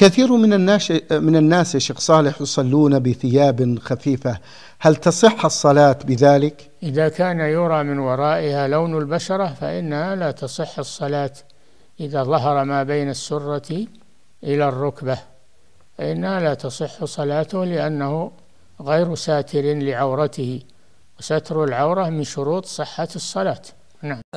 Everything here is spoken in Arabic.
كثير من الناس من الناس يا شيخ صالح يصلون بثياب خفيفة، هل تصح الصلاة بذلك؟ إذا كان يرى من ورائها لون البشرة فإنها لا تصح الصلاة إذا ظهر ما بين السرة إلى الركبة فإنها لا تصح صلاته لأنه غير ساتر لعورته وستر العورة من شروط صحة الصلاة نعم